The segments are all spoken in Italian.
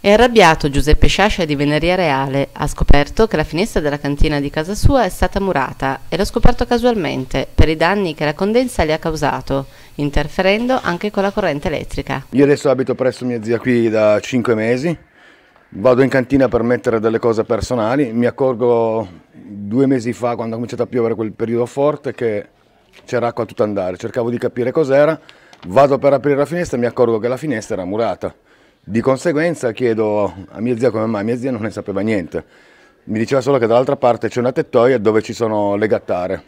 È arrabbiato Giuseppe Sciascia di Veneria Reale ha scoperto che la finestra della cantina di casa sua è stata murata e l'ha scoperto casualmente per i danni che la condensa gli ha causato, interferendo anche con la corrente elettrica. Io adesso abito presso mia zia qui da 5 mesi, vado in cantina per mettere delle cose personali, mi accorgo due mesi fa quando ha cominciato a piovere quel periodo forte che c'era acqua a tutto andare, cercavo di capire cos'era, vado per aprire la finestra e mi accorgo che la finestra era murata. Di conseguenza chiedo a mia zia come mai, mia zia non ne sapeva niente. Mi diceva solo che dall'altra parte c'è una tettoia dove ci sono le gattare.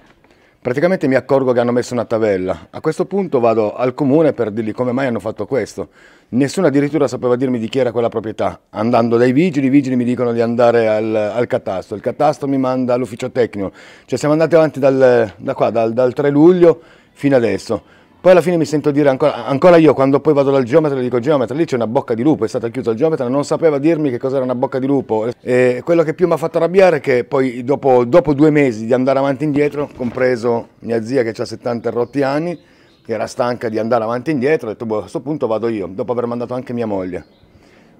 Praticamente mi accorgo che hanno messo una tavella. A questo punto vado al comune per dirgli come mai hanno fatto questo. Nessuno addirittura sapeva dirmi di chi era quella proprietà. Andando dai vigili, i vigili mi dicono di andare al, al catastro. Il catasto mi manda all'ufficio tecnico. Cioè siamo andati avanti dal, da qua, dal, dal 3 luglio fino adesso. Poi alla fine mi sento dire ancora, ancora io, quando poi vado dal geometra e dico geometra, lì c'è una bocca di lupo, è stata chiusa il geometra, non sapeva dirmi che cos'era una bocca di lupo. E quello che più mi ha fatto arrabbiare è che poi dopo, dopo due mesi di andare avanti e indietro, compreso mia zia che ha 70 rotti anni, che era stanca di andare avanti e indietro, ho detto boh, a questo punto vado io, dopo aver mandato anche mia moglie.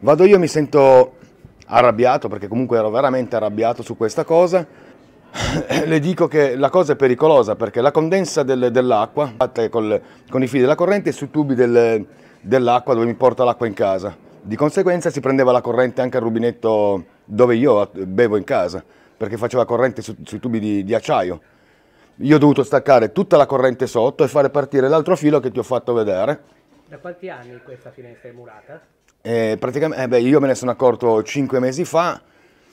Vado io mi sento arrabbiato perché comunque ero veramente arrabbiato su questa cosa le dico che la cosa è pericolosa perché la condensa del, dell'acqua fatta col, con i fili della corrente sui tubi del, dell'acqua dove mi porta l'acqua in casa. Di conseguenza si prendeva la corrente anche al rubinetto dove io bevo in casa perché faceva corrente su, sui tubi di, di acciaio. Io ho dovuto staccare tutta la corrente sotto e fare partire l'altro filo che ti ho fatto vedere. Da quanti anni questa finestra è murata? Eh, eh beh, io me ne sono accorto 5 mesi fa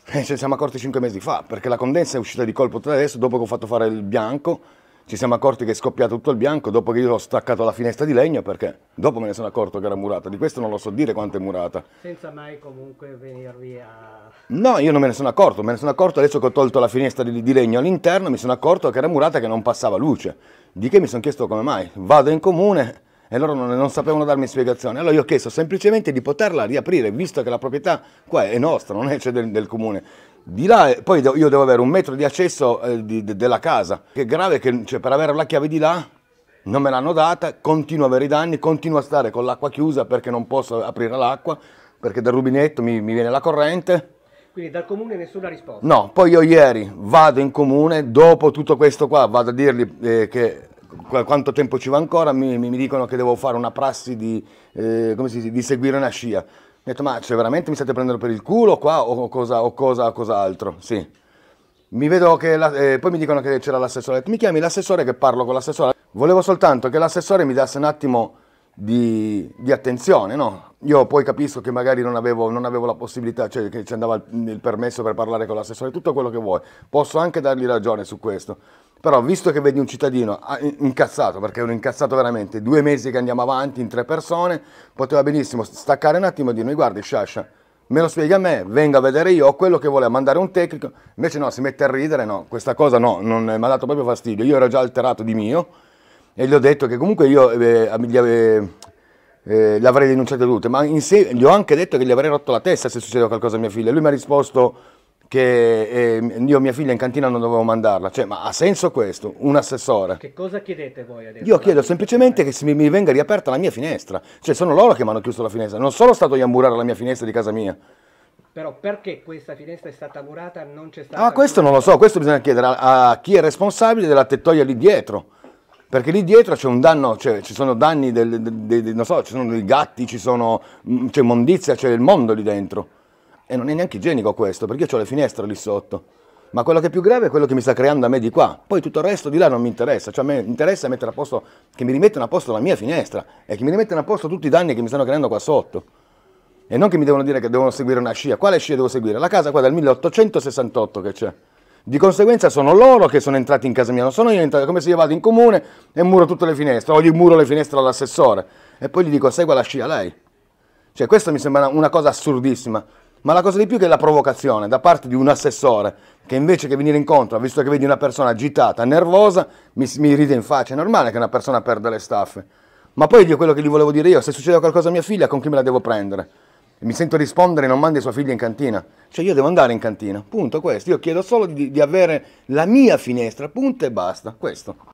eh, ce ne siamo accorti 5 mesi fa, perché la condensa è uscita di colpo adesso, dopo che ho fatto fare il bianco, ci siamo accorti che è scoppiato tutto il bianco, dopo che io l'ho staccato la finestra di legno, perché dopo me ne sono accorto che era murata, di questo non lo so dire quanto è murata. Senza mai comunque venirvi a... No, io non me ne sono accorto, me ne sono accorto adesso che ho tolto la finestra di, di legno all'interno, mi sono accorto che era murata e che non passava luce, di che mi sono chiesto come mai, vado in comune e loro non, non, sapevano darmi spiegazioni. Allora io ho chiesto semplicemente di poterla riaprire, visto che la proprietà qua è nostra, non è cioè del, del, comune. Di là, eh, poi io devo avere un metro di accesso eh, di, de, della casa, che è grave che cioè, per avere la chiave di là non me l'hanno data, continuo a avere i danni, continuo a stare con l'acqua chiusa perché non posso aprire l'acqua, perché dal rubinetto mi, mi viene la corrente. Quindi dal comune nessuna risposta? No, poi io ieri vado in comune, dopo tutto questo qua vado a dirgli eh, che quanto tempo ci va ancora, mi, mi dicono che devo fare una prassi di, eh, dice, di seguire una scia. Mi detto, ma cioè, veramente mi state prendendo per il culo qua o cosa, o cosa, o cos'altro? Sì. Mi vedo che, la, eh, poi mi dicono che c'era l'assessore, mi chiami l'assessore che parlo con l'assessore. Volevo soltanto che l'assessore mi desse un attimo di, di attenzione, no? Io poi capisco che magari non avevo, non avevo la possibilità, cioè che ci andava il, il permesso per parlare con l'assessore, tutto quello che vuoi. Posso anche dargli ragione su questo però visto che vedi un cittadino ah, incazzato, perché è un incazzato veramente, due mesi che andiamo avanti in tre persone, poteva benissimo staccare un attimo e dirmi guardi Sciascia, me lo spiega a me, venga a vedere io, ho quello che voleva mandare un tecnico, invece no, si mette a ridere, no, questa cosa no, non eh, mi ha dato proprio fastidio, io ero già alterato di mio e gli ho detto che comunque io eh, eh, eh, le avrei denunciate tutte, ma sé, gli ho anche detto che gli avrei rotto la testa se succedeva qualcosa a mia figlia, lui mi ha risposto che eh, io mia figlia in cantina non dovevo mandarla, cioè, ma ha senso questo? Un assessore? Che cosa chiedete voi adesso? Io chiedo semplicemente che mi, venga riaperta la mia finestra, cioè sono loro che mi hanno chiuso la finestra, non sono stato io a murare la mia finestra di casa mia. Però perché questa finestra è stata murata non c'è stata... Ah, questo non lo so, questo bisogna chiedere a, a chi è responsabile della tettoia lì dietro perché lì dietro c'è un danno, cioè, ci sono danni, del, del, del, non so, ci sono dei gatti, mm, c'è ci cioè, mondizia, c'è il mondo lì dentro. E non è neanche igienico questo, perché io ho le finestre lì sotto. Ma quello che è più grave è quello che mi sta creando a me di qua. Poi tutto il resto di là non mi interessa. Cioè, a me interessa mettere a posto, che mi rimettano a posto la mia finestra e che mi rimettano a posto tutti i danni che mi stanno creando qua sotto. E non che mi devono dire che devono seguire una scia. Quale scia devo seguire? La casa qua del 1868 che c'è. Di conseguenza sono loro che sono entrati in casa mia, non sono io entrato, come se io vado in comune e muro tutte le finestre, o gli muro le finestre all'assessore. E poi gli dico, segua la scia lei. Cioè, questa mi sembra una cosa assurdissima. Ma la cosa di più che la provocazione da parte di un assessore che invece che venire incontro, visto che vedi una persona agitata, nervosa, mi, mi ride in faccia. È normale che una persona perda le staffe. Ma poi io quello che gli volevo dire io, se succede qualcosa a mia figlia, con chi me la devo prendere? E mi sento rispondere non mandi sua figlia in cantina. Cioè io devo andare in cantina, punto questo. Io chiedo solo di, di avere la mia finestra, punto e basta, questo.